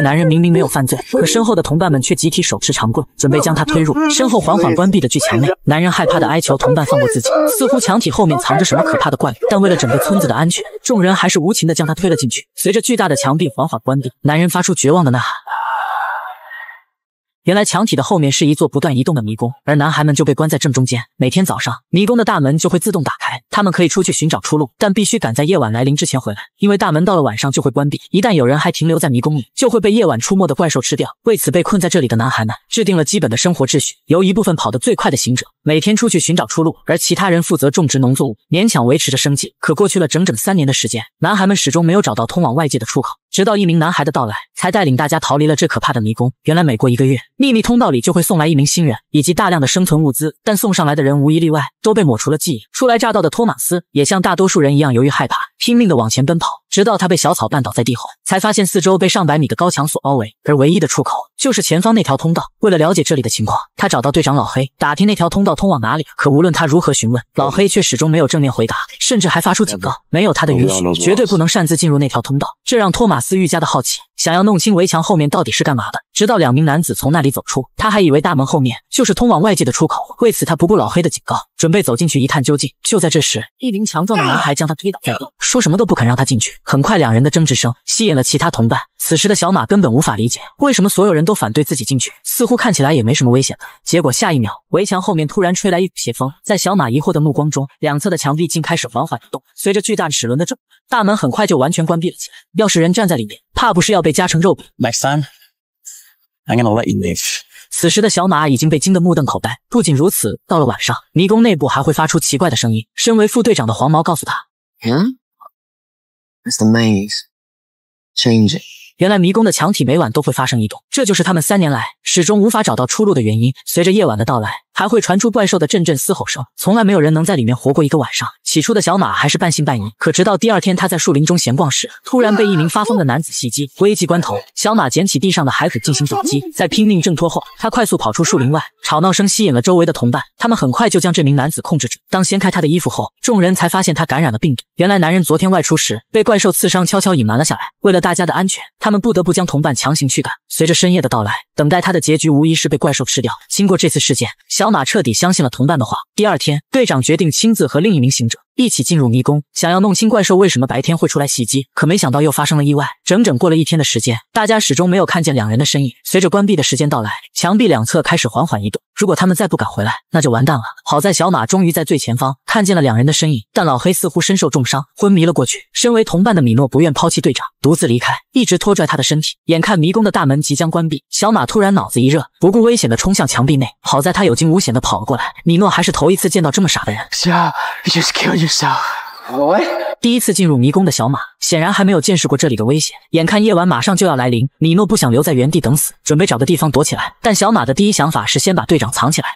男人明明没有犯罪，可身后的同伴们却集体手持长棍，准备将他推入身后缓缓关闭的巨墙内。男人害怕的哀求同伴放过自己，似乎墙体后面藏着什么可怕的怪物。但为了整个村子的安全，众人还是无情的将他推了进去。随着巨大的墙壁缓缓关闭，男人发出绝望的呐喊。原来墙体的后面是一座不断移动的迷宫，而男孩们就被关在正中间。每天早上，迷宫的大门就会自动打开。他们可以出去寻找出路，但必须赶在夜晚来临之前回来，因为大门到了晚上就会关闭。一旦有人还停留在迷宫里，就会被夜晚出没的怪兽吃掉。为此，被困在这里的男孩们制定了基本的生活秩序：由一部分跑得最快的行者每天出去寻找出路，而其他人负责种植农作物，勉强维持着生计。可过去了整整三年的时间，男孩们始终没有找到通往外界的出口。直到一名男孩的到来，才带领大家逃离了这可怕的迷宫。原来，每过一个月，秘密通道里就会送来一名新人以及大量的生存物资，但送上来的人无一例外都被抹除了记忆。初来乍到。的托马斯也像大多数人一样，由于害怕，拼命的往前奔跑。直到他被小草绊倒在地后，才发现四周被上百米的高墙所包围，而唯一的出口就是前方那条通道。为了了解这里的情况，他找到队长老黑打听那条通道通往哪里，可无论他如何询问，老黑却始终没有正面回答，甚至还发出警告：没有他的允许，绝对不能擅自进入那条通道。这让托马斯愈加的好奇，想要弄清围墙后面到底是干嘛的。直到两名男子从那里走出，他还以为大门后面就是通往外界的出口。为此，他不顾老黑的警告，准备走进去一探究竟。就在这时，一名强壮的男孩将他推倒在地，说什么都不肯让他进去。很快，两人的争执声吸引了其他同伴。此时的小马根本无法理解，为什么所有人都反对自己进去，似乎看起来也没什么危险的。结果下一秒，围墙后面突然吹来一股邪风，在小马疑惑的目光中，两侧的墙壁竟开始缓缓移动。随着巨大齿轮的震，大门很快就完全关闭了起来。要是人站在里面，怕不是要被夹成肉饼。m e x i m gonna let you live。此时的小马已经被惊得目瞪口呆。不仅如此，到了晚上，迷宫内部还会发出奇怪的声音。身为副队长的黄毛告诉他：“嗯。” maze as 原来迷宫的墙体每晚都会发生移动，这就是他们三年来始终无法找到出路的原因。随着夜晚的到来。还会传出怪兽的阵阵嘶吼声，从来没有人能在里面活过一个晚上。起初的小马还是半信半疑，可直到第二天，他在树林中闲逛时，突然被一名发疯的男子袭击。危急关头，小马捡起地上的海子进行阻击，在拼命挣脱后，他快速跑出树林外。吵闹声吸引了周围的同伴，他们很快就将这名男子控制住。当掀开他的衣服后，众人才发现他感染了病毒。原来男人昨天外出时被怪兽刺伤，悄悄隐瞒了下来。为了大家的安全，他们不得不将同伴强行驱赶。随着深夜的到来，等待他的结局无疑是被怪兽吃掉。经过这次事件，小马彻底相信了同伴的话。第二天，队长决定亲自和另一名行者。一起进入迷宫，想要弄清怪兽为什么白天会出来袭击，可没想到又发生了意外。整整过了一天的时间，大家始终没有看见两人的身影。随着关闭的时间到来，墙壁两侧开始缓缓移动。如果他们再不赶回来，那就完蛋了。好在小马终于在最前方看见了两人的身影，但老黑似乎身受重伤，昏迷了过去。身为同伴的米诺不愿抛弃队长，独自离开，一直拖拽他的身体。眼看迷宫的大门即将关闭，小马突然脑子一热，不顾危险的冲向墙壁内。好在他有惊无险的跑了过来。米诺还是头一次见到这么傻的人。第一次进入迷宫的小马显然还没有见识过这里的危险，眼看夜晚马上就要来临，米诺不想留在原地等死，准备找个地方躲起来。但小马的第一想法是先把队长藏起来。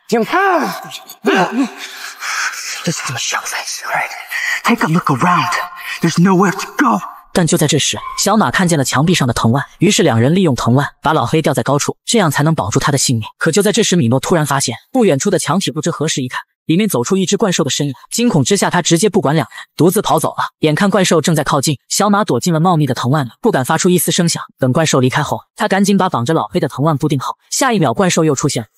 但就在这时，小马看见了墙壁上的藤蔓，于是两人利用藤蔓把老黑吊在高处，这样才能保住他的性命。可就在这时，米诺突然发现不远处的墙体不知何时已开。里面走出一只怪兽的身影，惊恐之下，他直接不管两人，独自跑走了。眼看怪兽正在靠近，小马躲进了茂密的藤蔓里，不敢发出一丝声响。等怪兽离开后，他赶紧把绑着老黑的藤蔓固定好。下一秒，怪兽又出现了。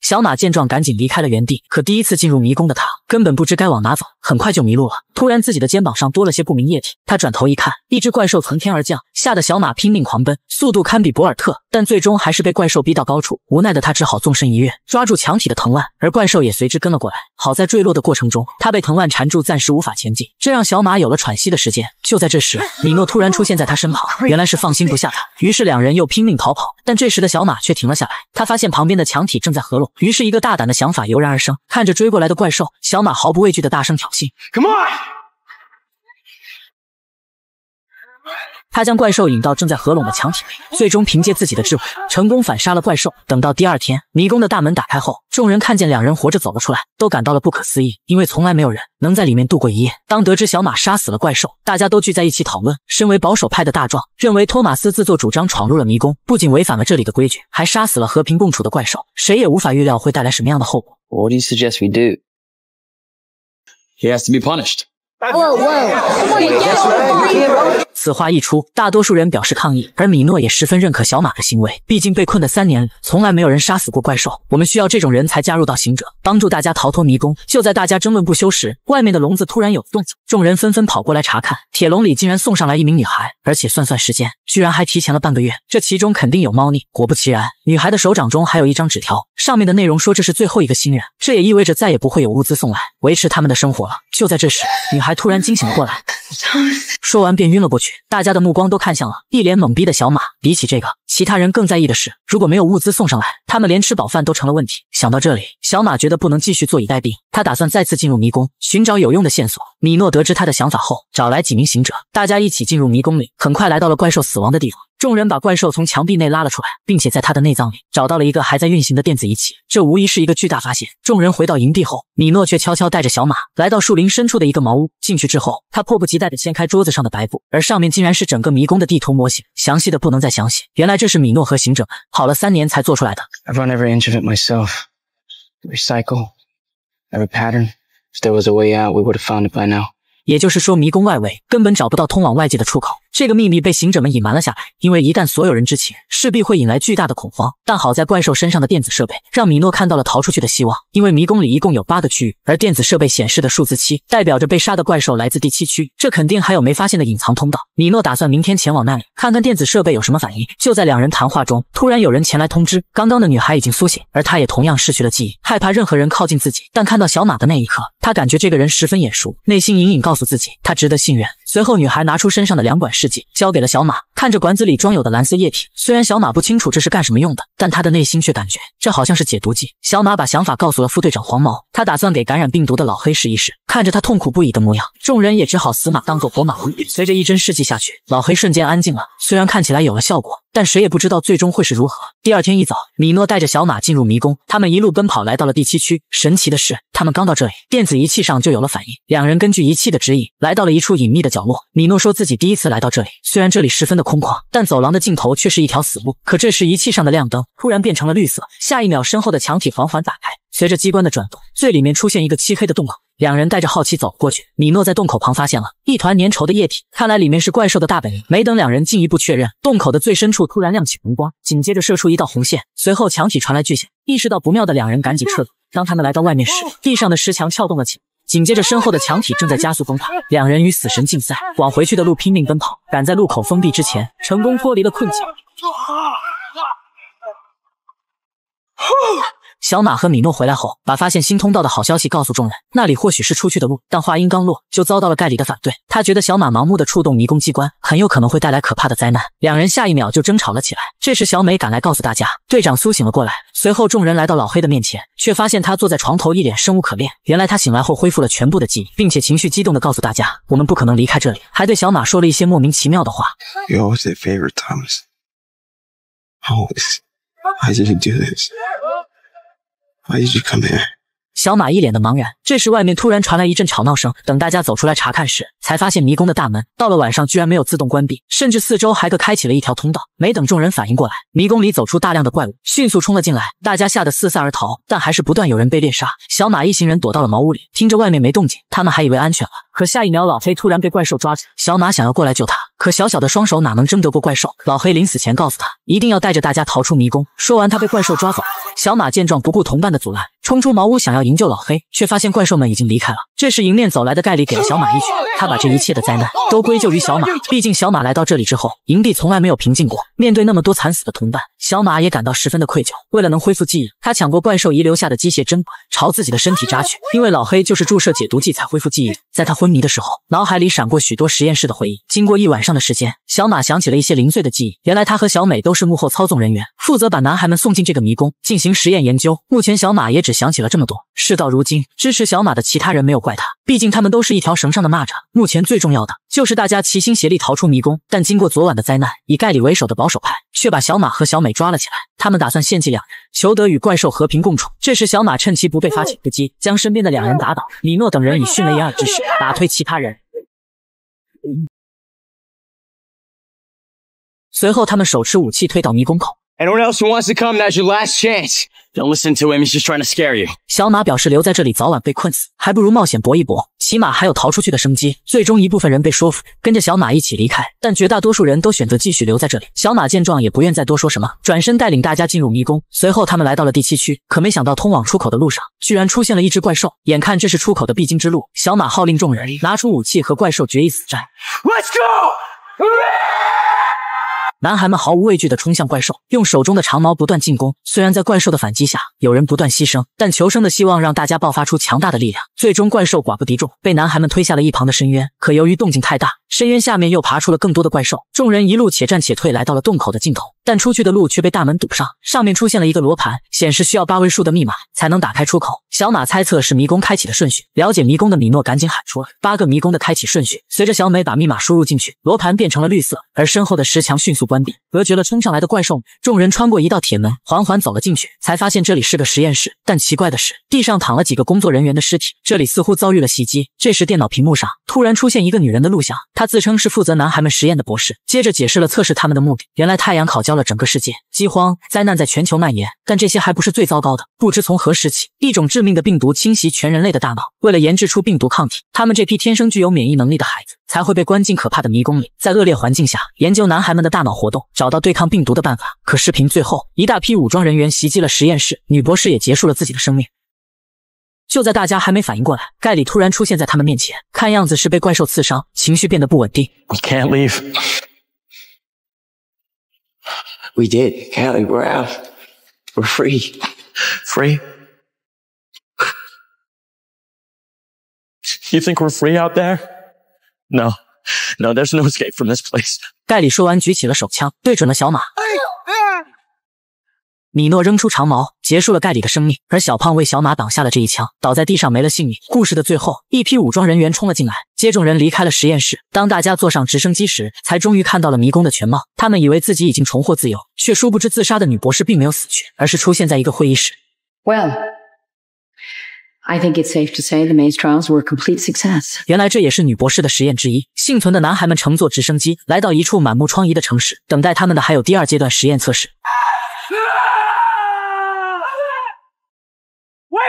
小马见状，赶紧离开了原地。可第一次进入迷宫的他，根本不知该往哪走，很快就迷路了。突然，自己的肩膀上多了些不明液体。他转头一看，一只怪兽从天而降，吓得小马拼命狂奔，速度堪比博尔特。但最终还是被怪兽逼到高处，无奈的他只好纵身一跃，抓住墙体的藤蔓。而怪兽也随之跟了过来。好在坠落的过程中，他被藤蔓缠住，暂时无法前进，这让小马有了喘息的时间。就在这时，米诺突然出现在他身旁，原来是放心不下他。于是两人又拼命逃跑。但这时的小马却停了下来，他发现旁边的墙体正在合拢。于是，一个大胆的想法油然而生。看着追过来的怪兽，小马毫不畏惧的大声挑衅：“Come on！” 他将怪兽引到正在合拢的墙体内，最终凭借自己的智慧，成功反杀了怪兽。等到第二天，迷宫的大门打开后，众人看见两人活着走了出来，都感到了不可思议，因为从来没有人能在里面度过一夜。当得知小马杀死了怪兽，大家都聚在一起讨论。身为保守派的大壮认为，托马斯自作主张闯入了迷宫，不仅违反了这里的规矩，还杀死了和平共处的怪兽，谁也无法预料会带来什么样的后果。What He has suggest we do be punished. you 此话一出，大多数人表示抗议，而米诺也十分认可小马的行为。毕竟被困的三年从来没有人杀死过怪兽。我们需要这种人才加入到行者，帮助大家逃脱迷宫。就在大家争论不休时，外面的笼子突然有动静，众人纷纷跑过来查看，铁笼里竟然送上来一名女孩，而且算算时间，居然还提前了半个月。这其中肯定有猫腻。果不其然，女孩的手掌中还有一张纸条，上面的内容说这是最后一个新人，这也意味着再也不会有物资送来维持他们的生活了。就在这时，女孩。还突然惊醒了过来，说完便晕了过去。大家的目光都看向了一脸懵逼的小马。比起这个，其他人更在意的是，如果没有物资送上来，他们连吃饱饭都成了问题。想到这里，小马觉得不能继续坐以待毙，他打算再次进入迷宫，寻找有用的线索。米诺得知他的想法后，找来几名行者，大家一起进入迷宫里，很快来到了怪兽死亡的地方。众人把怪兽从墙壁内拉了出来，并且在他的内脏里找到了一个还在运行的电子仪器，这无疑是一个巨大发现。众人回到营地后，米诺却悄悄带着小马来到树林深处的一个茅屋。进去之后，他迫不及待地掀开桌子上的白布，而上面竟然是整个迷宫的地图模型，详细的不能再详细。原来这是米诺和行者跑了三年才做出来的。也就是说，迷宫外围根本找不到通往外界的出口。这个秘密被行者们隐瞒了下来，因为一旦所有人知情，势必会引来巨大的恐慌。但好在怪兽身上的电子设备让米诺看到了逃出去的希望，因为迷宫里一共有八个区域，而电子设备显示的数字七代表着被杀的怪兽来自第七区域，这肯定还有没发现的隐藏通道。米诺打算明天前往那里，看看电子设备有什么反应。就在两人谈话中，突然有人前来通知，刚刚的女孩已经苏醒，而她也同样失去了记忆，害怕任何人靠近自己。但看到小马的那一刻。他感觉这个人十分眼熟，内心隐隐告诉自己，他值得信任。随后，女孩拿出身上的两管试剂，交给了小马。看着管子里装有的蓝色液体，虽然小马不清楚这是干什么用的，但他的内心却感觉这好像是解毒剂。小马把想法告诉了副队长黄毛，他打算给感染病毒的老黑试一试。看着他痛苦不已的模样，众人也只好死马当做活马医。随着一针试剂下去，老黑瞬间安静了。虽然看起来有了效果。但谁也不知道最终会是如何。第二天一早，米诺带着小马进入迷宫，他们一路奔跑，来到了第七区。神奇的是，他们刚到这里，电子仪器上就有了反应。两人根据仪器的指引，来到了一处隐秘的角落。米诺说自己第一次来到这里，虽然这里十分的空旷，但走廊的尽头却是一条死路。可这时，仪器上的亮灯突然变成了绿色，下一秒，身后的墙体缓缓打开，随着机关的转动，最里面出现一个漆黑的洞口。两人带着好奇走了过去，米诺在洞口旁发现了一团粘稠的液体，看来里面是怪兽的大本营。没等两人进一步确认，洞口的最深处突然亮起红光，紧接着射出一道红线，随后墙体传来巨响。意识到不妙的两人赶紧撤走。当他们来到外面时，地上的石墙撬动了起来，紧接着身后的墙体正在加速崩塌，两人与死神竞赛，往回去的路拼命奔跑，赶在路口封闭之前成功脱离了困境。小马和米诺回来后，把发现新通道的好消息告诉众人，那里或许是出去的路。但话音刚落，就遭到了盖里的反对，他觉得小马盲目的触动迷宫机关，很有可能会带来可怕的灾难。两人下一秒就争吵了起来。这时，小美赶来告诉大家，队长苏醒了过来。随后，众人来到老黑的面前，却发现他坐在床头，一脸生无可恋。原来，他醒来后恢复了全部的记忆，并且情绪激动地告诉大家，我们不可能离开这里，还对小马说了一些莫名其妙的话。Why did you come here? 小马一脸的茫然。这时，外面突然传来一阵吵闹声。等大家走出来查看时，才发现迷宫的大门到了晚上居然没有自动关闭，甚至四周还各开启了一条通道。没等众人反应过来，迷宫里走出大量的怪物，迅速冲了进来。大家吓得四散而逃，但还是不断有人被猎杀。小马一行人躲到了茅屋里，听着外面没动静，他们还以为安全了。可下一秒，老黑突然被怪兽抓住。小马想要过来救他，可小小的双手哪能争得过怪兽？老黑临死前告诉他，一定要带着大家逃出迷宫。说完，他被怪兽抓走。小马见状，不顾同伴的阻拦。冲出茅屋，想要营救老黑，却发现怪兽们已经离开了。这时，迎面走来的盖里给了小马一拳。他把这一切的灾难 都归咎于小马，毕竟小马来到这里之后，营地从来没有平静过。面对那么多惨死的同伴，小马也感到十分的愧疚。为了能恢复记忆，他抢过怪兽遗留下的机械针管，朝自己的身体扎去。因为老黑就是注射解毒剂才恢复记忆。在他昏迷的时候，脑海里闪过许多实验室的回忆。经过一晚上的时间，小马想起了一些零碎的记忆。原来他和小美都是幕后操纵人员，负责把男孩们送进这个迷宫进行实验研究。目前，小马也只想起了这么多。事到如今，支持小马的其他人没有。怪他，毕竟他们都是一条绳上的蚂蚱。目前最重要的就是大家齐心协力逃出迷宫。但经过昨晚的灾难，以盖里为首的保守派却把小马和小美抓了起来，他们打算献祭两人，求得与怪兽和平共处。这时，小马趁其不备发起攻击，将身边的两人打倒。米诺等人以迅雷掩耳之势打退其他人，随后他们手持武器推到迷宫口。Anyone else who wants to come, that's your last chance. Don't listen to him, he's just trying to scare you. 小马表示留在这里早晚被困死，还不如冒险搏一搏，起码还有逃出去的生机。最终一部分人被说服，跟着小马一起离开，但绝大多数人都选择继续留在这里。小马见状也不愿再多说什么，转身带领大家进入迷宫。随后他们来到了第七区，可没想到通往出口的路上居然出现了一只怪兽。眼看这是出口的必经之路，小马号令众人拿出武器和怪兽决一死战。Let's go. 男孩们毫无畏惧的冲向怪兽，用手中的长矛不断进攻。虽然在怪兽的反击下，有人不断牺牲，但求生的希望让大家爆发出强大的力量。最终，怪兽寡不敌众，被男孩们推下了一旁的深渊。可由于动静太大。深渊下面又爬出了更多的怪兽，众人一路且战且退，来到了洞口的尽头，但出去的路却被大门堵上，上面出现了一个罗盘，显示需要八位数的密码才能打开出口。小马猜测是迷宫开启的顺序，了解迷宫的米诺赶紧喊出了八个迷宫的开启顺序。随着小美把密码输入进去，罗盘变成了绿色，而身后的石墙迅速关闭，隔绝了冲上来的怪兽。众人穿过一道铁门，缓缓走了进去，才发现这里是个实验室。但奇怪的是，地上躺了几个工作人员的尸体，这里似乎遭遇了袭击。这时，电脑屏幕上突然出现一个女人的录像。他自称是负责男孩们实验的博士，接着解释了测试他们的目的。原来太阳烤焦了整个世界，饥荒灾难在全球蔓延，但这些还不是最糟糕的。不知从何时起，一种致命的病毒侵袭全人类的大脑。为了研制出病毒抗体，他们这批天生具有免疫能力的孩子才会被关进可怕的迷宫里，在恶劣环境下研究男孩们的大脑活动，找到对抗病毒的办法。可视频最后，一大批武装人员袭击了实验室，女博士也结束了自己的生命。就在大家还没反应过来，盖里突然出现在他们面前，看样子是被怪兽刺伤，情绪变得不稳定。We can't leave. We did. Kelly, we're out. We're free. Free. You think we're free out there? No. No, there's no escape from this place. 盖里说完，举起了手枪，对准了小马。哎米诺扔出长矛，结束了盖里的生命。而小胖为小马挡下了这一枪，倒在地上没了性命。故事的最后，一批武装人员冲了进来，接众人离开了实验室。当大家坐上直升机时，才终于看到了迷宫的全貌。他们以为自己已经重获自由，却殊不知自杀的女博士并没有死去，而是出现在一个会议室。Well, I think it's safe to say the maze trials were a complete success。原来这也是女博士的实验之一。幸存的男孩们乘坐直升机来到一处满目疮痍的城市，等待他们的还有第二阶段实验测试。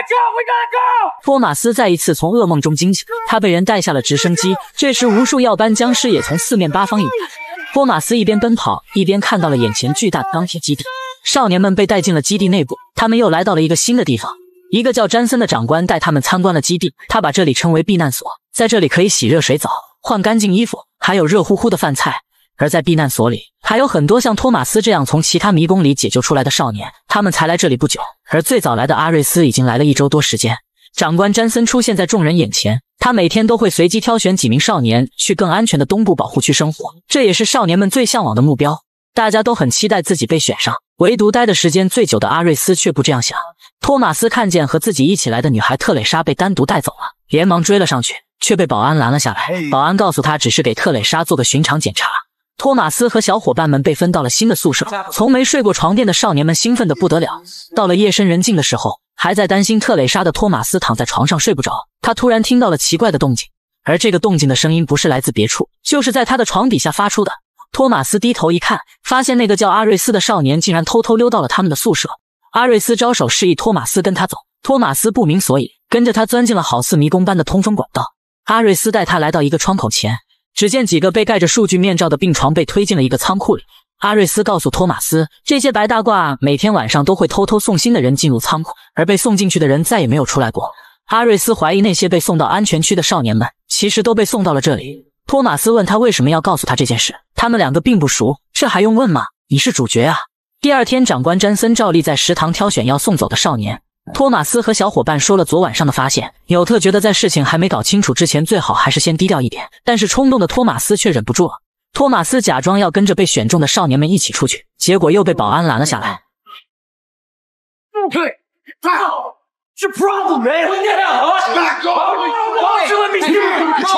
我会干得托马斯再一次从噩梦中惊醒，他被人带下了直升机。这时，无数耀斑僵尸也从四面八方涌来。托马斯一边奔跑，一边看到了眼前巨大的钢铁基地。少年们被带进了基地内部，他们又来到了一个新的地方。一个叫詹森的长官带他们参观了基地，他把这里称为避难所，在这里可以洗热水澡、换干净衣服，还有热乎乎的饭菜。而在避难所里，还有很多像托马斯这样从其他迷宫里解救出来的少年，他们才来这里不久。而最早来的阿瑞斯已经来了一周多时间。长官詹森出现在众人眼前，他每天都会随机挑选几名少年去更安全的东部保护区生活，这也是少年们最向往的目标。大家都很期待自己被选上，唯独待的时间最久的阿瑞斯却不这样想。托马斯看见和自己一起来的女孩特蕾莎被单独带走了，连忙追了上去，却被保安拦了下来。保安告诉他，只是给特蕾莎做个寻常检查。托马斯和小伙伴们被分到了新的宿舍，从没睡过床垫的少年们兴奋得不得了。到了夜深人静的时候，还在担心特蕾莎的托马斯躺在床上睡不着。他突然听到了奇怪的动静，而这个动静的声音不是来自别处，就是在他的床底下发出的。托马斯低头一看，发现那个叫阿瑞斯的少年竟然偷偷溜到了他们的宿舍。阿瑞斯招手示意托马斯跟他走，托马斯不明所以，跟着他钻进了好似迷宫般的通风管道。阿瑞斯带他来到一个窗口前。只见几个被盖着数据面罩的病床被推进了一个仓库里。阿瑞斯告诉托马斯，这些白大褂每天晚上都会偷偷送新的人进入仓库，而被送进去的人再也没有出来过。阿瑞斯怀疑那些被送到安全区的少年们，其实都被送到了这里。托马斯问他为什么要告诉他这件事，他们两个并不熟，这还用问吗？你是主角啊。第二天，长官詹森照例在食堂挑选要送走的少年。托马斯和小伙伴说了昨晚上的发现，纽特觉得在事情还没搞清楚之前，最好还是先低调一点。但是冲动的托马斯却忍不住了。托马斯假装要跟着被选中的少年们一起出去，结果又被保安拦了下来。不，太好，是问题，我很好。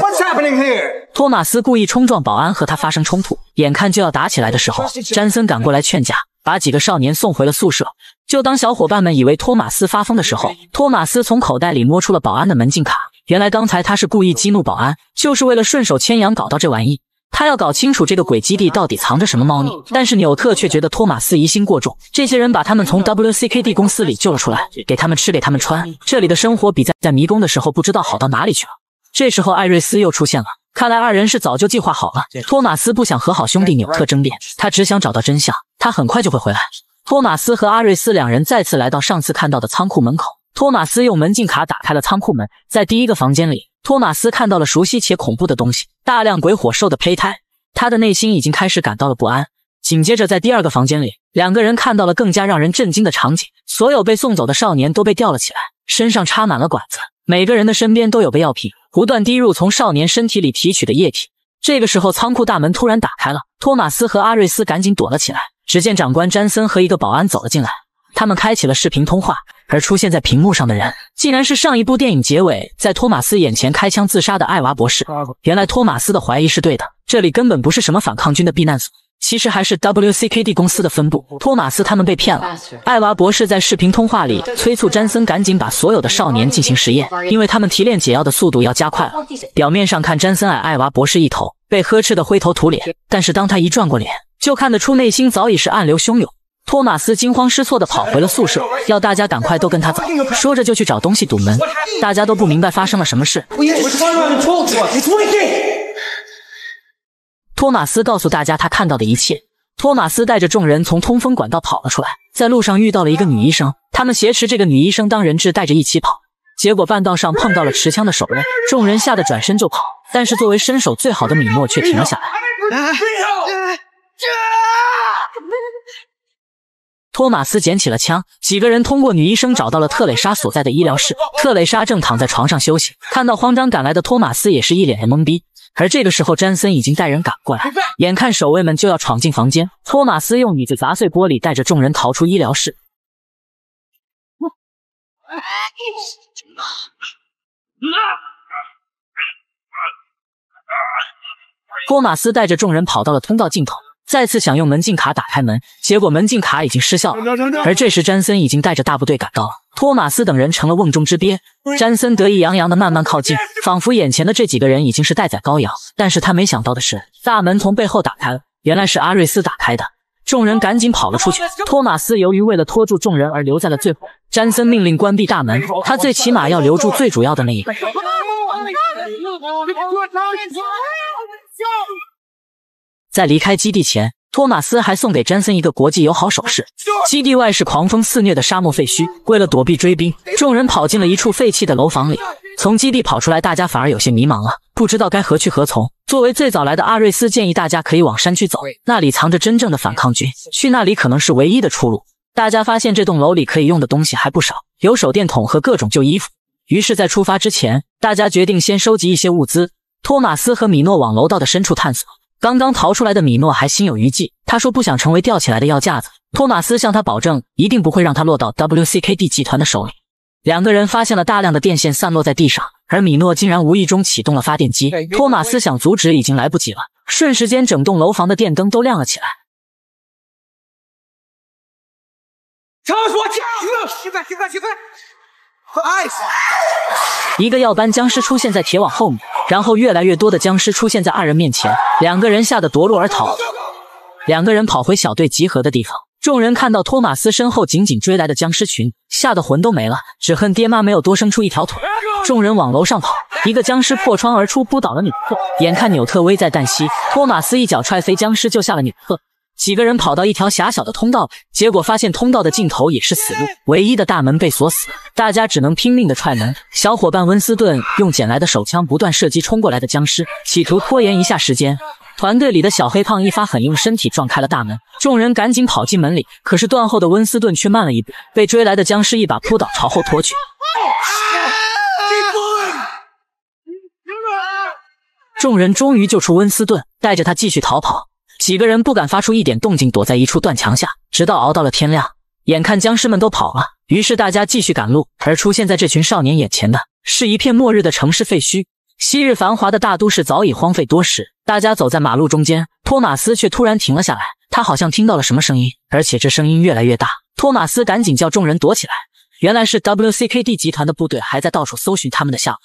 What's happening here？托马斯故意冲撞保安，和他发生冲突。眼看就要打起来的时候，詹森赶过来劝架。把几个少年送回了宿舍。就当小伙伴们以为托马斯发疯的时候，托马斯从口袋里摸出了保安的门禁卡。原来刚才他是故意激怒保安，就是为了顺手牵羊搞到这玩意。他要搞清楚这个鬼基地到底藏着什么猫腻。但是纽特却觉得托马斯疑心过重。这些人把他们从 WCKD 公司里救了出来，给他们吃，给他们穿，这里的生活比在在迷宫的时候不知道好到哪里去了。这时候艾瑞斯又出现了，看来二人是早就计划好了。托马斯不想和好兄弟纽特争辩，他只想找到真相。他很快就会回来。托马斯和阿瑞斯两人再次来到上次看到的仓库门口。托马斯用门禁卡打开了仓库门，在第一个房间里，托马斯看到了熟悉且恐怖的东西——大量鬼火兽的胚胎。他的内心已经开始感到了不安。紧接着，在第二个房间里，两个人看到了更加让人震惊的场景：所有被送走的少年都被吊了起来，身上插满了管子，每个人的身边都有个药品不断滴入从少年身体里提取的液体。这个时候，仓库大门突然打开了，托马斯和阿瑞斯赶紧躲了起来。只见长官詹森和一个保安走了进来，他们开启了视频通话，而出现在屏幕上的人竟然是上一部电影结尾在托马斯眼前开枪自杀的艾娃博士。原来托马斯的怀疑是对的，这里根本不是什么反抗军的避难所，其实还是 WCKD 公司的分部。托马斯他们被骗了。艾娃博士在视频通话里催促詹森赶紧把所有的少年进行实验，因为他们提炼解药的速度要加快了。表面上看，詹森矮艾娃博士一头，被呵斥的灰头土脸，但是当他一转过脸。就看得出内心早已是暗流汹涌。托马斯惊慌失措的跑回了宿舍，要大家赶快都跟他走。说着就去找东西堵门。大家都不明白发生了什么事。托马斯告诉大家他看到的一切。托马斯带着众人从通风管道跑了出来，在路上遇到了一个女医生，他们挟持这个女医生当人质，带着一起跑。结果半道上碰到了持枪的手刃，众人吓得转身就跑。但是作为身手最好的米诺却停了下来。托马斯捡起了枪，几个人通过女医生找到了特蕾莎所在的医疗室。特蕾莎正躺在床上休息，看到慌张赶来的托马斯，也是一脸的懵逼。而这个时候，詹森已经带人赶过来，眼看守卫们就要闯进房间，托马斯用椅子砸碎玻璃，带着众人逃出医疗室。托马斯带着众人跑到了通道尽头。再次想用门禁卡打开门，结果门禁卡已经失效了。而这时，詹森已经带着大部队赶到了，托马斯等人成了瓮中之鳖。詹森得意洋洋的慢慢靠近，仿佛眼前的这几个人已经是待宰羔羊。但是他没想到的是，大门从背后打开了，原来是阿瑞斯打开的。众人赶紧跑了出去。托马斯由于为了拖住众人而留在了最后。詹森命令关闭大门，他最起码要留住最主要的那一个。在离开基地前，托马斯还送给詹森一个国际友好手势。基地外是狂风肆虐的沙漠废墟。为了躲避追兵，众人跑进了一处废弃的楼房里。从基地跑出来，大家反而有些迷茫了，不知道该何去何从。作为最早来的阿瑞斯，建议大家可以往山区走，那里藏着真正的反抗军，去那里可能是唯一的出路。大家发现这栋楼里可以用的东西还不少，有手电筒和各种旧衣服。于是，在出发之前，大家决定先收集一些物资。托马斯和米诺往楼道的深处探索。刚刚逃出来的米诺还心有余悸，他说不想成为吊起来的药架子。托马斯向他保证，一定不会让他落到 WCKD 集团的手里。两个人发现了大量的电线散落在地上，而米诺竟然无意中启动了发电机。托马斯想阻止，已经来不及了。瞬时间，整栋楼房的电灯都亮了起来。他所，说假，媳妇媳妇媳妇。一个耀斑僵尸出现在铁网后面，然后越来越多的僵尸出现在二人面前，两个人吓得夺路而逃。两个人跑回小队集合的地方，众人看到托马斯身后紧紧追来的僵尸群，吓得魂都没了，只恨爹妈没有多生出一条腿。众人往楼上跑，一个僵尸破窗而出，扑倒了纽特，眼看纽特危在旦夕，托马斯一脚踹飞僵尸，救下了纽特。几个人跑到一条狭小的通道，结果发现通道的尽头也是死路，唯一的大门被锁死，大家只能拼命的踹门。小伙伴温斯顿用捡来的手枪不断射击冲过来的僵尸，企图拖延一下时间。团队里的小黑胖一发狠，用身体撞开了大门，众人赶紧跑进门里。可是断后的温斯顿却慢了一步，被追来的僵尸一把扑倒，朝后拖去。众人终于救出温斯顿，带着他继续逃跑。几个人不敢发出一点动静，躲在一处断墙下，直到熬到了天亮。眼看僵尸们都跑了，于是大家继续赶路。而出现在这群少年眼前的，是一片末日的城市废墟。昔日繁华的大都市早已荒废多时。大家走在马路中间，托马斯却突然停了下来。他好像听到了什么声音，而且这声音越来越大。托马斯赶紧叫众人躲起来。原来是 W C K D 集团的部队还在到处搜寻他们的下落。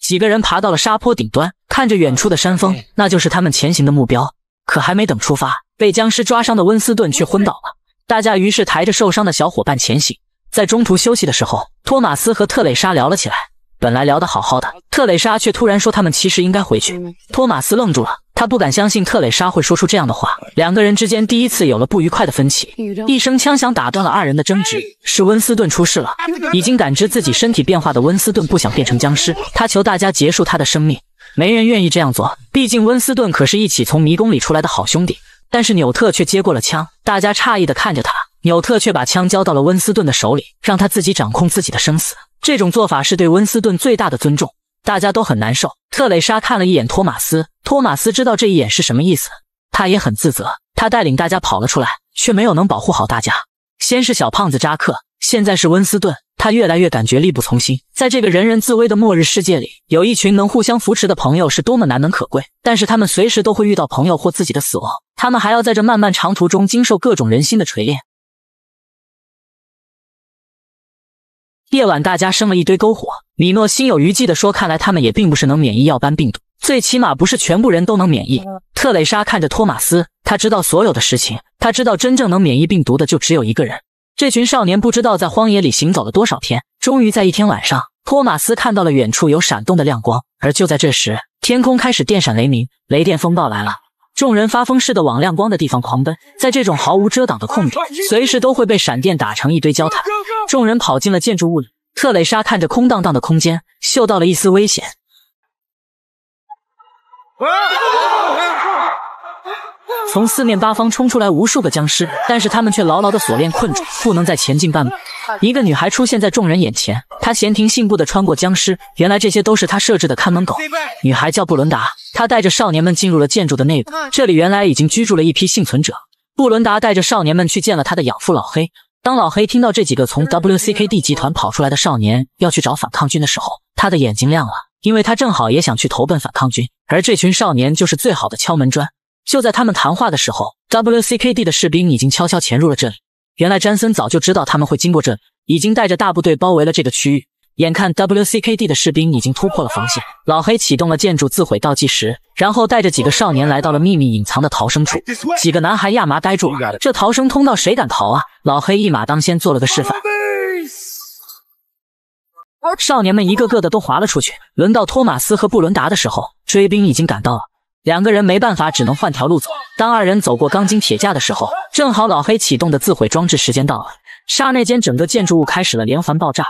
几个人爬到了沙坡顶端，看着远处的山峰，那就是他们前行的目标。可还没等出发，被僵尸抓伤的温斯顿却昏倒了。大家于是抬着受伤的小伙伴前行。在中途休息的时候，托马斯和特蕾莎聊了起来。本来聊得好好的，特蕾莎却突然说他们其实应该回去。托马斯愣住了，他不敢相信特蕾莎会说出这样的话。两个人之间第一次有了不愉快的分歧。一声枪响打断了二人的争执，是温斯顿出事了。已经感知自己身体变化的温斯顿不想变成僵尸，他求大家结束他的生命。没人愿意这样做，毕竟温斯顿可是一起从迷宫里出来的好兄弟。但是纽特却接过了枪，大家诧异地看着他，纽特却把枪交到了温斯顿的手里，让他自己掌控自己的生死。这种做法是对温斯顿最大的尊重。大家都很难受。特蕾莎看了一眼托马斯，托马斯知道这一眼是什么意思，他也很自责。他带领大家跑了出来，却没有能保护好大家。先是小胖子扎克，现在是温斯顿。他越来越感觉力不从心，在这个人人自危的末日世界里，有一群能互相扶持的朋友是多么难能可贵。但是他们随时都会遇到朋友或自己的死亡，他们还要在这漫漫长途中经受各种人心的锤炼。夜晚，大家生了一堆篝火，米诺心有余悸地说：“看来他们也并不是能免疫药斑病毒，最起码不是全部人都能免疫。”特蕾莎看着托马斯，他知道所有的事情，他知道真正能免疫病毒的就只有一个人。这群少年不知道在荒野里行走了多少天，终于在一天晚上，托马斯看到了远处有闪动的亮光。而就在这时，天空开始电闪雷鸣，雷电风暴来了。众人发疯似的往亮光的地方狂奔，在这种毫无遮挡的空地，随时都会被闪电打成一堆焦炭。众人跑进了建筑物里，特蕾莎看着空荡荡的空间，嗅到了一丝危险。从四面八方冲出来无数个僵尸，但是他们却牢牢的锁链困住，不能再前进半步。一个女孩出现在众人眼前，她闲庭信步的穿过僵尸，原来这些都是她设置的看门狗。女孩叫布伦达，她带着少年们进入了建筑的内部，这里原来已经居住了一批幸存者。布伦达带着少年们去见了他的养父老黑。当老黑听到这几个从 W C K D 集团跑出来的少年要去找反抗军的时候，他的眼睛亮了，因为他正好也想去投奔反抗军，而这群少年就是最好的敲门砖。就在他们谈话的时候，WCKD 的士兵已经悄悄潜入了这里。原来詹森早就知道他们会经过这里，已经带着大部队包围了这个区域。眼看 WCKD 的士兵已经突破了防线，老黑启动了建筑自毁倒计时，然后带着几个少年来到了秘密隐藏的逃生处。几个男孩亚麻呆住了，这逃生通道谁敢逃啊？老黑一马当先做了个示范，少年们一个个的都滑了出去。轮到托马斯和布伦达的时候，追兵已经赶到了。两个人没办法，只能换条路走。当二人走过钢筋铁架的时候，正好老黑启动的自毁装置时间到了，刹那间整个建筑物开始了连环爆炸。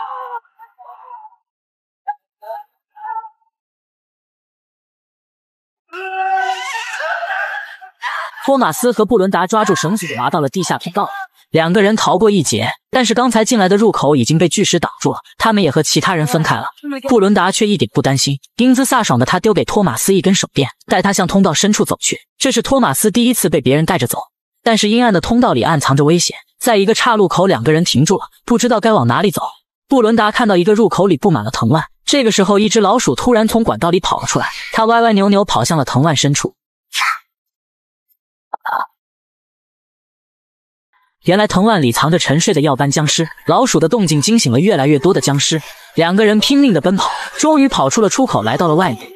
托马斯和布伦达抓住绳索，滑到了地下通道两个人逃过一劫，但是刚才进来的入口已经被巨石挡住了，他们也和其他人分开了。布伦达却一点不担心，英姿飒爽的他丢给托马斯一根手电，带他向通道深处走去。这是托马斯第一次被别人带着走，但是阴暗的通道里暗藏着危险。在一个岔路口，两个人停住了，不知道该往哪里走。布伦达看到一个入口里布满了藤蔓，这个时候一只老鼠突然从管道里跑了出来，它歪歪扭扭跑向了藤蔓深处。原来藤蔓里藏着沉睡的药斑僵尸，老鼠的动静惊醒了越来越多的僵尸。两个人拼命地奔跑，终于跑出了出口，来到了外面。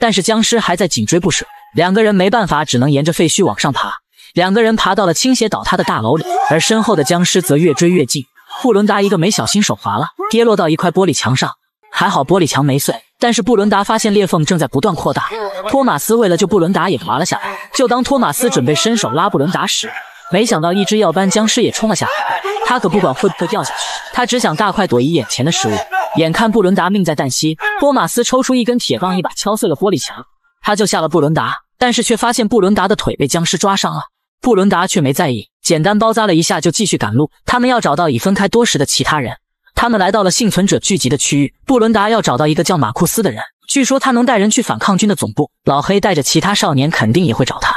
但是僵尸还在紧追不舍，两个人没办法，只能沿着废墟往上爬。两个人爬到了倾斜倒塌的大楼里，而身后的僵尸则越追越近。布伦达一个没小心手滑了，跌落到一块玻璃墙上，还好玻璃墙没碎。但是布伦达发现裂缝正在不断扩大。托马斯为了救布伦达也滑了下来。就当托马斯准备伸手拉布伦达时，没想到，一只药斑僵尸也冲了下来。他可不管会不会掉下去，他只想大快朵颐眼前的食物。眼看布伦达命在旦夕，波马斯抽出一根铁棒，一把敲碎了玻璃墙，他就下了布伦达。但是却发现布伦达的腿被僵尸抓伤了。布伦达却没在意，简单包扎了一下就继续赶路。他们要找到已分开多时的其他人。他们来到了幸存者聚集的区域。布伦达要找到一个叫马库斯的人，据说他能带人去反抗军的总部。老黑带着其他少年肯定也会找他。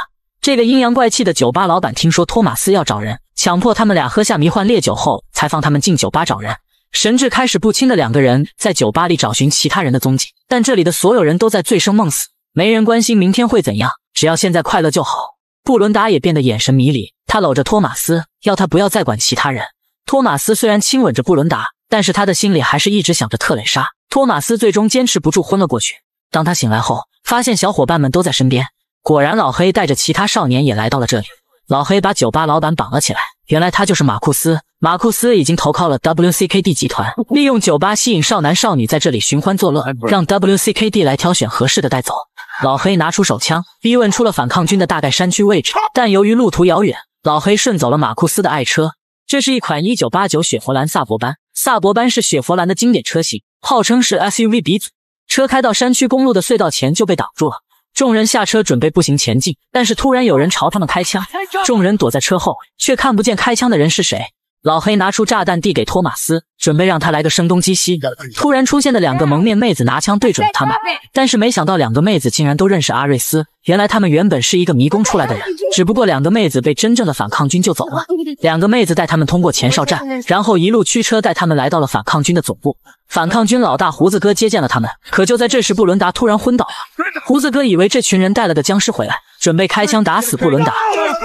这个阴阳怪气的酒吧老板听说托马斯要找人，强迫他们俩喝下迷幻烈酒后，才放他们进酒吧找人。神智开始不清的两个人在酒吧里找寻其他人的踪迹，但这里的所有人都在醉生梦死，没人关心明天会怎样，只要现在快乐就好。布伦达也变得眼神迷离，他搂着托马斯，要他不要再管其他人。托马斯虽然亲吻着布伦达，但是他的心里还是一直想着特蕾莎。托马斯最终坚持不住，昏了过去。当他醒来后，发现小伙伴们都在身边。果然，老黑带着其他少年也来到了这里。老黑把酒吧老板绑了起来，原来他就是马库斯。马库斯已经投靠了 WCKD 集团，利用酒吧吸引少男少女在这里寻欢作乐，让 WCKD 来挑选合适的带走。老黑拿出手枪，逼问出了反抗军的大概山区位置。但由于路途遥远，老黑顺走了马库斯的爱车。这是一款一九八九雪佛兰萨博班。萨博班是雪佛兰的经典车型，号称是 SUV 鼻祖。车开到山区公路的隧道前就被挡住了。众人下车准备步行前进，但是突然有人朝他们开枪。众人躲在车后，却看不见开枪的人是谁。老黑拿出炸弹递给托马斯，准备让他来个声东击西。突然出现的两个蒙面妹子拿枪对准了他们，但是没想到两个妹子竟然都认识阿瑞斯。原来他们原本是一个迷宫出来的人，只不过两个妹子被真正的反抗军救走了。两个妹子带他们通过前哨站，然后一路驱车带他们来到了反抗军的总部。反抗军老大胡子哥接见了他们。可就在这时，布伦达突然昏倒了。胡子哥以为这群人带了个僵尸回来，准备开枪打死布伦达。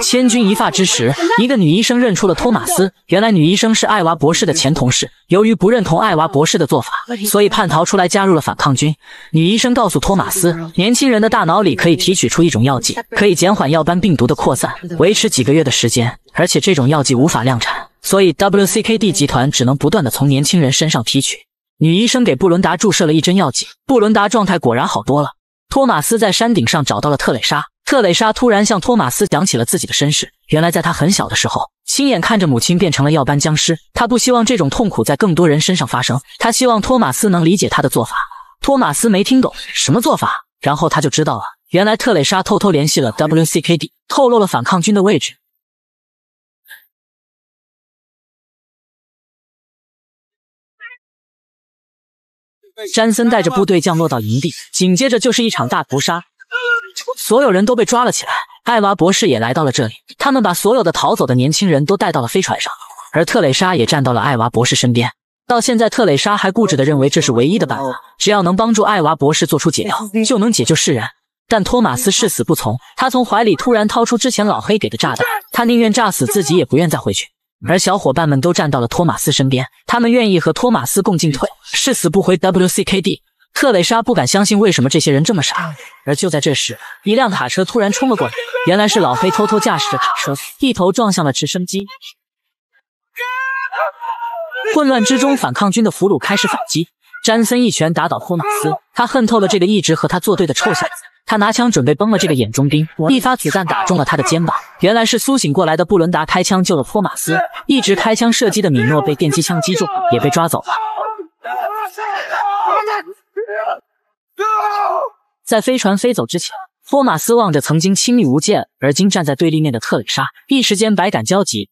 千钧一发之时，一个女医生认出了托马斯。原来女医生是艾娃博士的前同事，由于不认同艾娃博士的做法，所以叛逃出来加入了反抗军。女医生告诉托马斯，年轻人的大脑里可以提取。出一种药剂，可以减缓药斑病毒的扩散，维持几个月的时间。而且这种药剂无法量产，所以 WCKD 集团只能不断的从年轻人身上提取。女医生给布伦达注射了一针药剂，布伦达状态果然好多了。托马斯在山顶上找到了特蕾莎，特蕾莎突然向托马斯讲起了自己的身世。原来，在他很小的时候，亲眼看着母亲变成了药斑僵尸。他不希望这种痛苦在更多人身上发生。他希望托马斯能理解他的做法。托马斯没听懂什么做法，然后他就知道了。原来特蕾莎偷偷联系了 WCKD，透露了反抗军的位置。詹森带着部队降落到营地，紧接着就是一场大屠杀，所有人都被抓了起来。艾娃博士也来到了这里，他们把所有的逃走的年轻人都带到了飞船上，而特蕾莎也站到了艾娃博士身边。到现在，特蕾莎还固执的认为这是唯一的办法，只要能帮助艾娃博士做出解药，就能解救世人。但托马斯誓死不从，他从怀里突然掏出之前老黑给的炸弹，他宁愿炸死自己，也不愿再回去。而小伙伴们都站到了托马斯身边，他们愿意和托马斯共进退，誓死不回 WCKD。特蕾莎不敢相信，为什么这些人这么傻？而就在这时，一辆卡车突然冲了过来，原来是老黑偷偷驾驶着卡车，一头撞向了直升机。混乱之中，反抗军的俘虏开始反击，詹森一拳打倒托马斯，他恨透了这个一直和他作对的臭小子。他拿枪准备崩了这个眼中钉，一发子弹打中了他的肩膀。原来是苏醒过来的布伦达开枪救了托马斯。一直开枪射击的米诺被电击枪击中，也被抓走了。在飞船飞走之前，托马斯望着曾经亲密无间而今站在对立面的特蕾莎，一时间百感交集。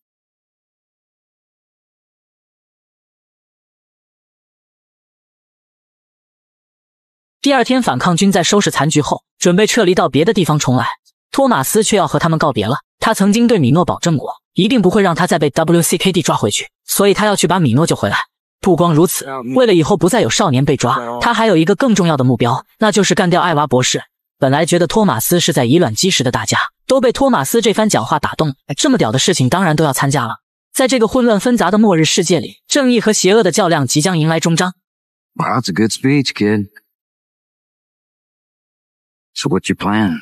第二天，反抗军在收拾残局后，准备撤离到别的地方重来。托马斯却要和他们告别了。他曾经对米诺保证过，一定不会让他再被 W C K D 抓回去，所以他要去把米诺救回来。不光如此，为了以后不再有少年被抓，他还有一个更重要的目标，那就是干掉艾娃博士。本来觉得托马斯是在以卵击石的大家，都被托马斯这番讲话打动。这么屌的事情，当然都要参加了。在这个混乱纷杂的末日世界里，正义和邪恶的较量即将迎来终章。That's a good speech, kid. So what's your plan?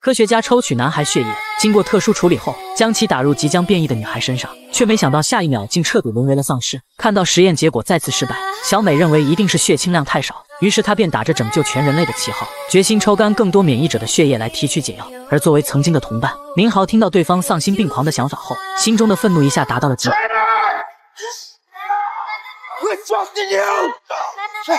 科学家抽取男孩血液，经过特殊处理后，将其打入即将变异的女孩身上，却没想到下一秒竟彻底沦为了丧尸。看到实验结果再次失败，小美认为一定是血清量太少，于是她便打着拯救全人类的旗号，决心抽干更多免疫者的血液来提取解药。而作为曾经的同伴，明豪听到对方丧心病狂的想法后，心中的愤怒一下达到了极。talking Get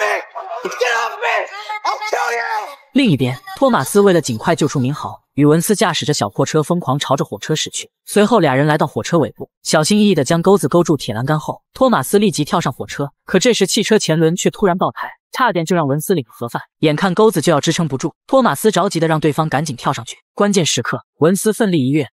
me! Get me! quit to off you. off 另一边，托马斯为了尽快救出明豪，与文斯驾驶着小破车疯狂朝着火车驶去。随后，俩人来到火车尾部，小心翼翼地将钩子勾住铁栏杆后，托马斯立即跳上火车。可这时，汽车前轮却突然爆胎，差点就让文斯领盒饭。眼看钩子就要支撑不住，托马斯着急地让对方赶紧跳上去。关键时刻，文斯奋力一跃。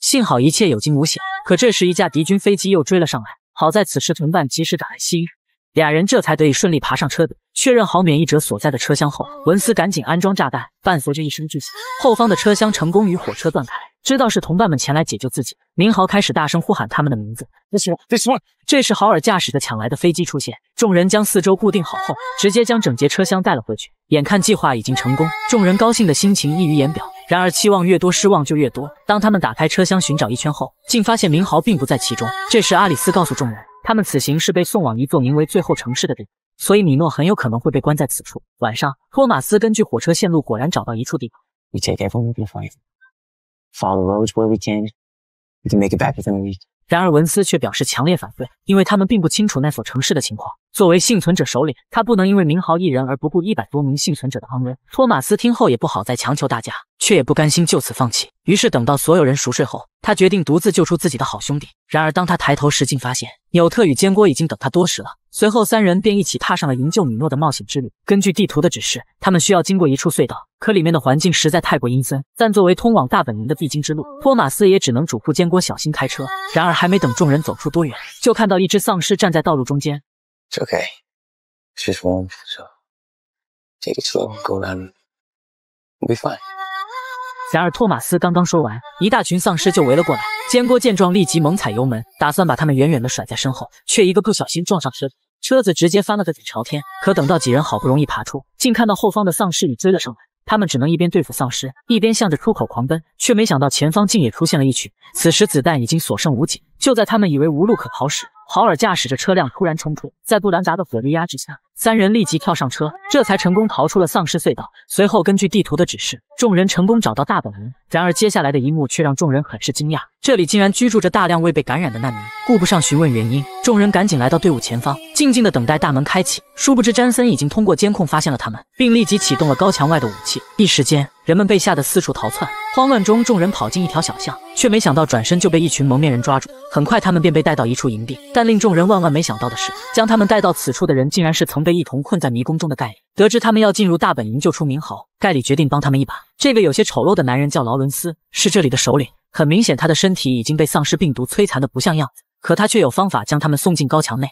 幸好一切有惊无险，可这时一架敌军飞机又追了上来。好在此时同伴及时赶来西援，俩人这才得以顺利爬上车顶，确认好免疫者所在的车厢后，文斯赶紧安装炸弹。伴随着一声巨响，后方的车厢成功与火车断开。知道是同伴们前来解救自己，明豪开始大声呼喊他们的名字。This one, this one。这时豪尔驾驶着抢来的飞机出现，众人将四周固定好后，直接将整节车厢带了回去。眼看计划已经成功，众人高兴的心情溢于言表。然而期望越多，失望就越多。当他们打开车厢寻找一圈后，竟发现明豪并不在其中。这时，阿里斯告诉众人，他们此行是被送往一座名为“最后城市”的地方，所以米诺很有可能会被关在此处。晚上，托马斯根据火车线路果然找到一处地方。然而文斯却表示强烈反对，因为他们并不清楚那所城市的情况。作为幸存者首领，他不能因为明豪一人而不顾一百多名幸存者的安危。托马斯听后也不好再强求大家。却也不甘心就此放弃，于是等到所有人熟睡后，他决定独自救出自己的好兄弟。然而，当他抬头时，竟发现纽特与坚锅已经等他多时了。随后，三人便一起踏上了营救米诺的冒险之旅。根据地图的指示，他们需要经过一处隧道，可里面的环境实在太过阴森。但作为通往大本营的必经之路，托马斯也只能嘱咐坚锅小心开车。然而，还没等众人走出多远，就看到一只丧尸站在道路中间。然而，托马斯刚刚说完，一大群丧尸就围了过来。坚哥见状，立即猛踩油门，打算把他们远远的甩在身后，却一个不小心撞上车车子直接翻了个底朝天。可等到几人好不容易爬出，竟看到后方的丧尸已追了上来，他们只能一边对付丧尸，一边向着出口狂奔，却没想到前方竟也出现了一群。此时子弹已经所剩无几，就在他们以为无路可逃时，豪尔驾驶着车辆突然冲出，在布兰达的火力压制下，三人立即跳上车，这才成功逃出了丧尸隧道。随后，根据地图的指示，众人成功找到大本营。然而，接下来的一幕却让众人很是惊讶：这里竟然居住着大量未被感染的难民。顾不上询问原因，众人赶紧来到队伍前方，静静的等待大门开启。殊不知，詹森已经通过监控发现了他们，并立即启动了高墙外的武器。一时间，人们被吓得四处逃窜，慌乱中，众人跑进一条小巷，却没想到转身就被一群蒙面人抓住。很快，他们便被带到一处营地。但令众人万万没想到的是，将他们带到此处的人，竟然是曾被一同困在迷宫中的盖里。得知他们要进入大本营救出明豪，盖里决定帮他们一把。这个有些丑陋的男人叫劳伦斯，是这里的首领。很明显，他的身体已经被丧尸病毒摧残的不像样子，可他却有方法将他们送进高墙内。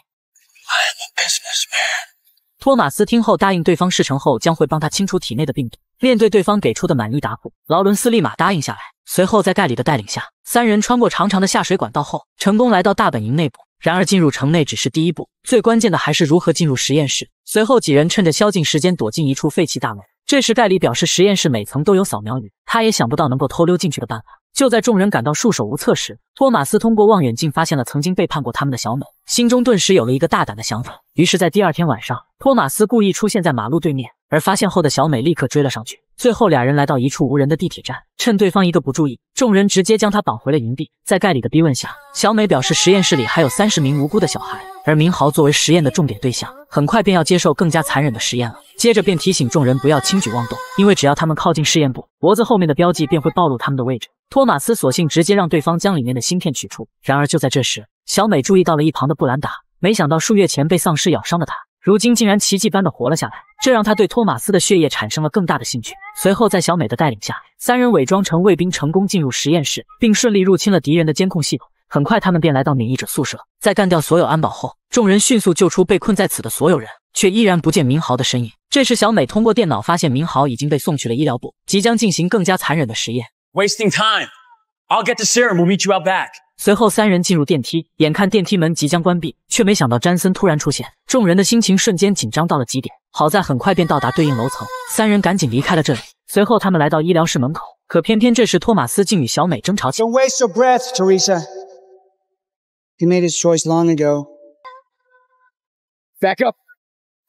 托马斯听后答应对方，事成后将会帮他清除体内的病毒。面对对方给出的满意答复，劳伦斯立马答应下来。随后，在盖里的带领下，三人穿过长长的下水管道后，成功来到大本营内部。然而，进入城内只是第一步，最关键的还是如何进入实验室。随后，几人趁着宵禁时间躲进一处废弃大楼。这时，盖里表示实验室每层都有扫描仪，他也想不到能够偷溜进去的办法。就在众人感到束手无策时，托马斯通过望远镜发现了曾经背叛过他们的小美，心中顿时有了一个大胆的想法。于是，在第二天晚上，托马斯故意出现在马路对面，而发现后的小美立刻追了上去。最后，俩人来到一处无人的地铁站，趁对方一个不注意，众人直接将他绑回了营地。在盖里的逼问下，小美表示实验室里还有三十名无辜的小孩。而明豪作为实验的重点对象，很快便要接受更加残忍的实验了。接着便提醒众人不要轻举妄动，因为只要他们靠近试验部，脖子后面的标记便会暴露他们的位置。托马斯索性直接让对方将里面的芯片取出。然而就在这时，小美注意到了一旁的布兰达，没想到数月前被丧尸咬伤的她，如今竟然奇迹般的活了下来，这让她对托马斯的血液产生了更大的兴趣。随后在小美的带领下，三人伪装成卫兵成功进入实验室，并顺利入侵了敌人的监控系统。很快，他们便来到免疫者宿舍，在干掉所有安保后，众人迅速救出被困在此的所有人，却依然不见明豪的身影。这时，小美通过电脑发现明豪已经被送去了医疗部，即将进行更加残忍的实验。Wasting time, I'll get the serum. We'll meet you out back. 随后，三人进入电梯，眼看电梯门即将关闭，却没想到詹森突然出现，众人的心情瞬间紧张到了极点。好在很快便到达对应楼层，三人赶紧离开了这里。随后，他们来到医疗室门口，可偏偏这时托马斯竟与小美争吵起来。Don't waste your breath, Teresa. He made his choice long ago. Back up.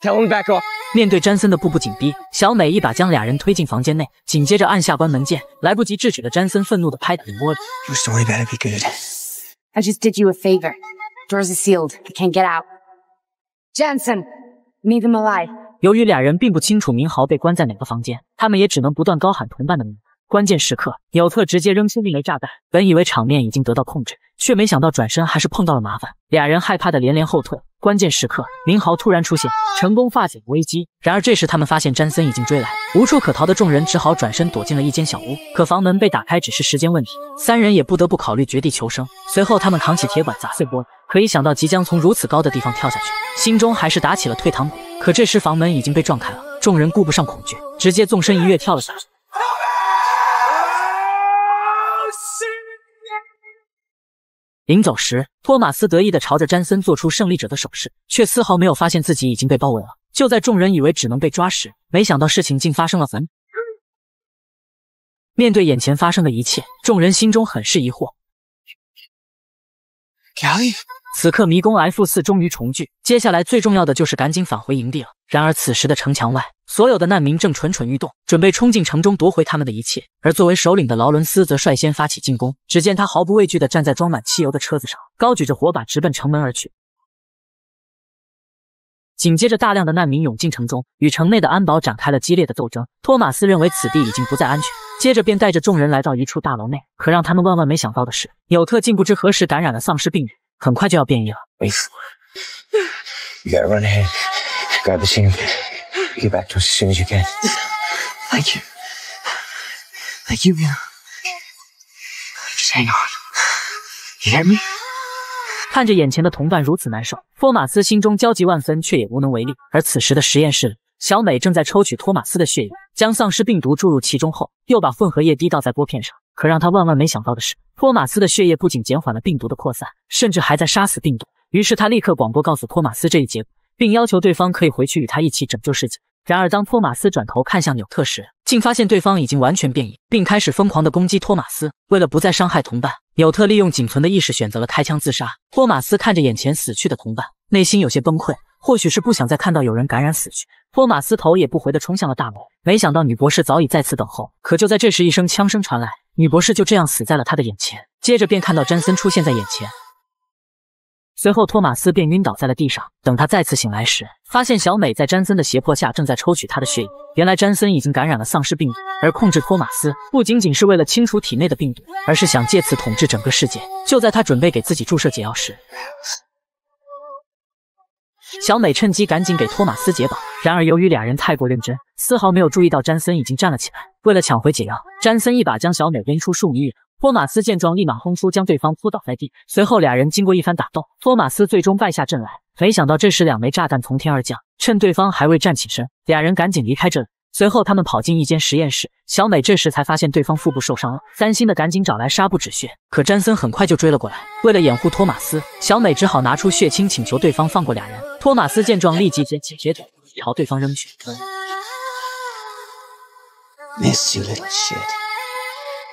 Tell him back off. 面对詹森的步步紧逼，小美一把将俩人推进房间内，紧接着按下关门键。来不及制止的詹森愤怒地拍打摸着。Your story better be good. I just did you a favor. Doors are sealed. I can't get out. Jensen, need them alive. 由于俩人并不清楚明豪被关在哪个房间，他们也只能不断高喊同伴的名字。关键时刻，纽特直接扔出一枚炸弹。本以为场面已经得到控制，却没想到转身还是碰到了麻烦。俩人害怕的连连后退。关键时刻，明豪突然出现，成功化解危机。然而这时他们发现詹森已经追来，无处可逃的众人只好转身躲进了一间小屋。可房门被打开，只是时间问题。三人也不得不考虑绝地求生。随后他们扛起铁管砸碎玻璃，可一想到即将从如此高的地方跳下去，心中还是打起了退堂鼓。可这时房门已经被撞开了，众人顾不上恐惧，直接纵身一跃跳了下来。临走时，托马斯得意地朝着詹森做出胜利者的手势，却丝毫没有发现自己已经被包围了。就在众人以为只能被抓时，没想到事情竟发生了反面对眼前发生的一切，众人心中很是疑惑。此刻迷宫 F 四终于重聚，接下来最重要的就是赶紧返回营地了。然而此时的城墙外。所有的难民正蠢蠢欲动，准备冲进城中夺回他们的一切。而作为首领的劳伦斯则率先发起进攻。只见他毫不畏惧地站在装满汽油的车子上，高举着火把，直奔城门而去。紧接着，大量的难民涌进城中，与城内的安保展开了激烈的斗争。托马斯认为此地已经不再安全，接着便带着众人来到一处大楼内。可让他们万万没想到的是，纽特竟不知何时感染了丧尸病人，很快就要变异了。Get back to us as soon as you can. Thank you. Thank you, man. Hang on. d a m e 看着眼前的同伴如此难受，托马斯心中焦急万分，却也无能为力。而此时的实验室里，小美正在抽取托马斯的血液，将丧尸病毒注入其中后，又把混合液滴倒在玻片上。可让他万万没想到的是，托马斯的血液不仅减缓了病毒的扩散，甚至还在杀死病毒。于是他立刻广播告诉托马斯这一结果。并要求对方可以回去与他一起拯救世界。然而，当托马斯转头看向纽特时，竟发现对方已经完全变异，并开始疯狂的攻击托马斯。为了不再伤害同伴，纽特利用仅存的意识选择了开枪自杀。托马斯看着眼前死去的同伴，内心有些崩溃，或许是不想再看到有人感染死去。托马斯头也不回的冲向了大楼，没想到女博士早已在此等候。可就在这时，一声枪声传来，女博士就这样死在了他的眼前。接着便看到詹森出现在眼前。随后，托马斯便晕倒在了地上。等他再次醒来时，发现小美在詹森的胁迫下正在抽取他的血液。原来，詹森已经感染了丧尸病毒，而控制托马斯不仅仅是为了清除体内的病毒，而是想借此统治整个世界。就在他准备给自己注射解药时，小美趁机赶紧给托马斯解绑。然而，由于俩人太过认真，丝毫没有注意到詹森已经站了起来。为了抢回解药，詹森一把将小美扔出数米远。托马斯见状，立马轰出，将对方扑倒在地。随后，俩人经过一番打斗，托马斯最终败下阵来。没想到，这时两枚炸弹从天而降，趁对方还未站起身，俩人赶紧离开这里。随后，他们跑进一间实验室。小美这时才发现对方腹部受伤了，担心的赶紧找来纱布止血。可詹森很快就追了过来，为了掩护托马斯，小美只好拿出血清，请求对方放过俩人。托马斯见状，立即捡起铁桶朝对方扔去。Miss you, little shit.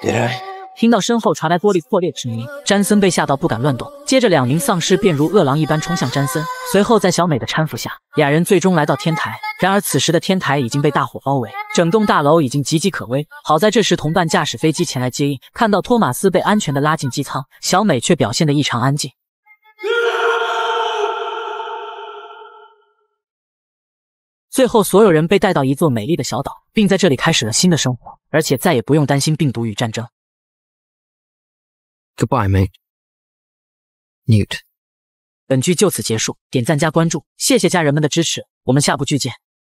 Did I? 听到身后传来玻璃破裂的声音，詹森被吓到不敢乱动。接着，两名丧尸便如饿狼一般冲向詹森。随后，在小美的搀扶下，俩人最终来到天台。然而，此时的天台已经被大火包围，整栋大楼已经岌岌可危。好在，这时同伴驾驶飞机前来接应，看到托马斯被安全的拉进机舱，小美却表现的异常安静。最后，所有人被带到一座美丽的小岛，并在这里开始了新的生活，而且再也不用担心病毒与战争。Goodbye, mate. Newt. 本剧就此结束。点赞加关注，谢谢家人们的支持。我们下部剧见。